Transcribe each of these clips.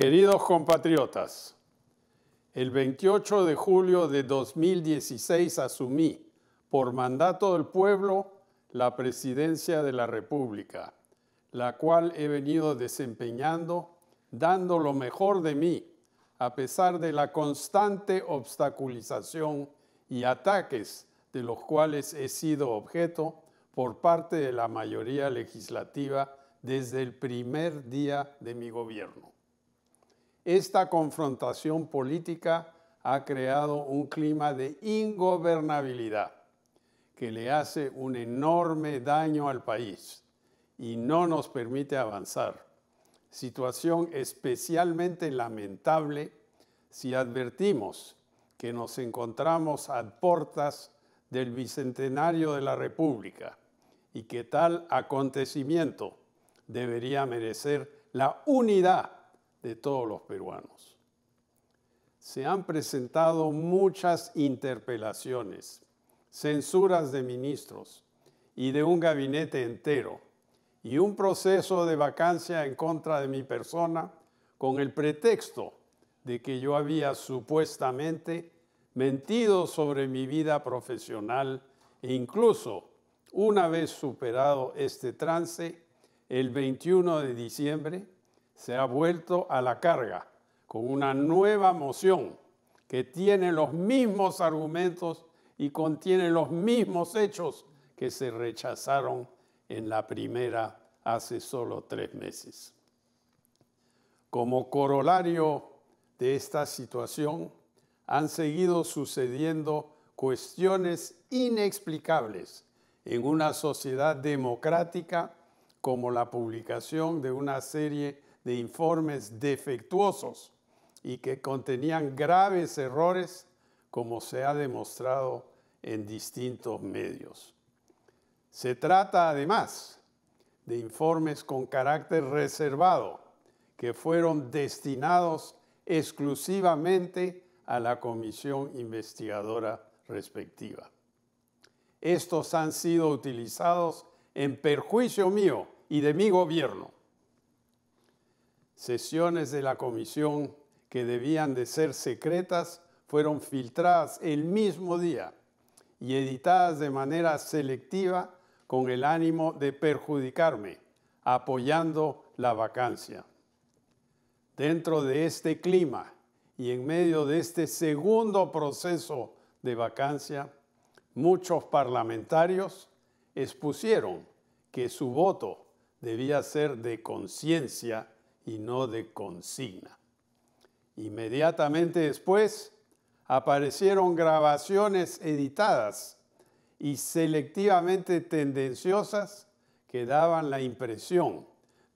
Queridos compatriotas, el 28 de julio de 2016 asumí, por mandato del pueblo, la presidencia de la República, la cual he venido desempeñando dando lo mejor de mí, a pesar de la constante obstaculización y ataques de los cuales he sido objeto por parte de la mayoría legislativa desde el primer día de mi gobierno. Esta confrontación política ha creado un clima de ingobernabilidad que le hace un enorme daño al país y no nos permite avanzar. Situación especialmente lamentable si advertimos que nos encontramos a puertas del Bicentenario de la República y que tal acontecimiento debería merecer la unidad de todos los peruanos. Se han presentado muchas interpelaciones, censuras de ministros y de un gabinete entero, y un proceso de vacancia en contra de mi persona con el pretexto de que yo había supuestamente mentido sobre mi vida profesional e incluso una vez superado este trance, el 21 de diciembre se ha vuelto a la carga con una nueva moción que tiene los mismos argumentos y contiene los mismos hechos que se rechazaron en la primera hace solo tres meses. Como corolario de esta situación, han seguido sucediendo cuestiones inexplicables en una sociedad democrática como la publicación de una serie de informes defectuosos y que contenían graves errores, como se ha demostrado en distintos medios. Se trata además de informes con carácter reservado que fueron destinados exclusivamente a la comisión investigadora respectiva. Estos han sido utilizados en perjuicio mío y de mi gobierno sesiones de la comisión que debían de ser secretas fueron filtradas el mismo día y editadas de manera selectiva con el ánimo de perjudicarme, apoyando la vacancia. Dentro de este clima y en medio de este segundo proceso de vacancia, muchos parlamentarios expusieron que su voto debía ser de conciencia y no de consigna. Inmediatamente después aparecieron grabaciones editadas y selectivamente tendenciosas que daban la impresión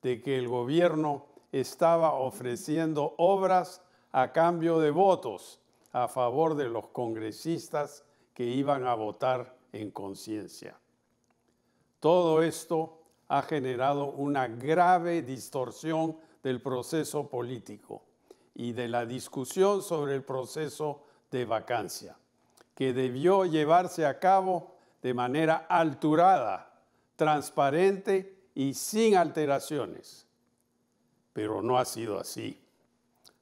de que el gobierno estaba ofreciendo obras a cambio de votos a favor de los congresistas que iban a votar en conciencia. Todo esto ha generado una grave distorsión del proceso político y de la discusión sobre el proceso de vacancia, que debió llevarse a cabo de manera alturada, transparente y sin alteraciones. Pero no ha sido así.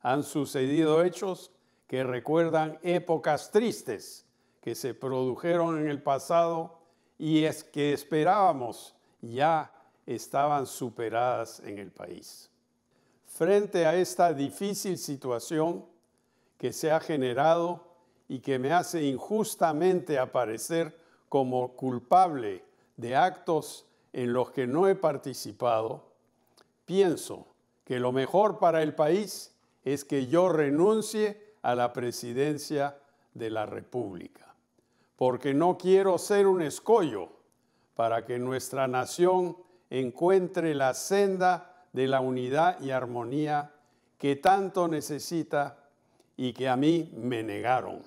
Han sucedido hechos que recuerdan épocas tristes que se produjeron en el pasado y es que esperábamos ya estaban superadas en el país frente a esta difícil situación que se ha generado y que me hace injustamente aparecer como culpable de actos en los que no he participado, pienso que lo mejor para el país es que yo renuncie a la presidencia de la República, porque no quiero ser un escollo para que nuestra nación encuentre la senda de la unidad y armonía que tanto necesita y que a mí me negaron.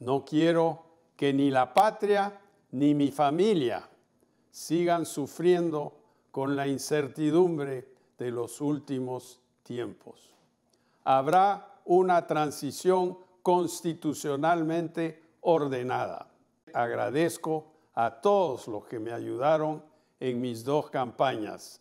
No quiero que ni la patria ni mi familia sigan sufriendo con la incertidumbre de los últimos tiempos. Habrá una transición constitucionalmente ordenada. Agradezco a todos los que me ayudaron en mis dos campañas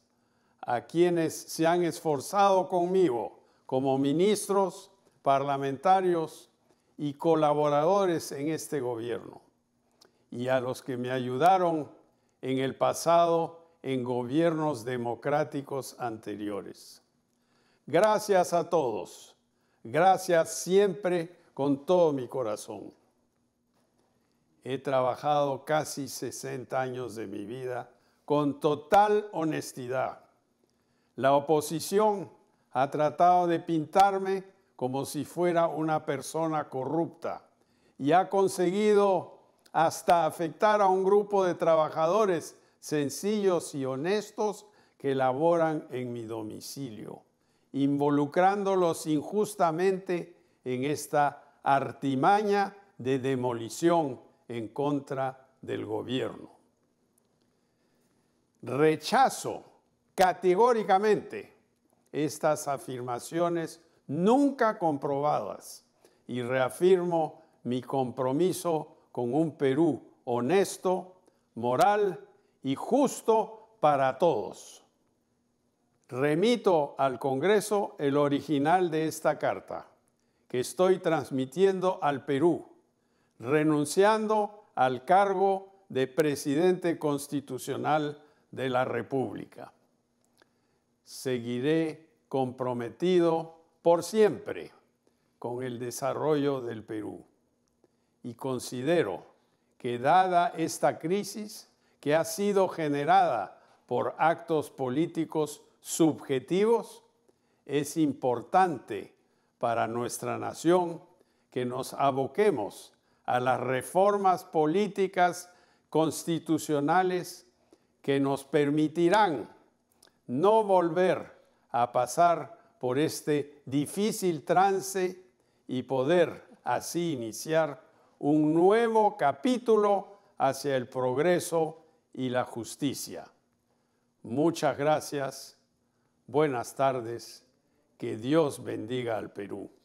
a quienes se han esforzado conmigo como ministros, parlamentarios y colaboradores en este gobierno, y a los que me ayudaron en el pasado en gobiernos democráticos anteriores. Gracias a todos, gracias siempre con todo mi corazón. He trabajado casi 60 años de mi vida con total honestidad la oposición ha tratado de pintarme como si fuera una persona corrupta y ha conseguido hasta afectar a un grupo de trabajadores sencillos y honestos que laboran en mi domicilio, involucrándolos injustamente en esta artimaña de demolición en contra del gobierno. Rechazo categóricamente estas afirmaciones nunca comprobadas y reafirmo mi compromiso con un Perú honesto, moral y justo para todos. Remito al Congreso el original de esta carta que estoy transmitiendo al Perú, renunciando al cargo de presidente constitucional de la República seguiré comprometido por siempre con el desarrollo del Perú. Y considero que dada esta crisis que ha sido generada por actos políticos subjetivos, es importante para nuestra nación que nos aboquemos a las reformas políticas constitucionales que nos permitirán no volver a pasar por este difícil trance y poder así iniciar un nuevo capítulo hacia el progreso y la justicia. Muchas gracias, buenas tardes, que Dios bendiga al Perú.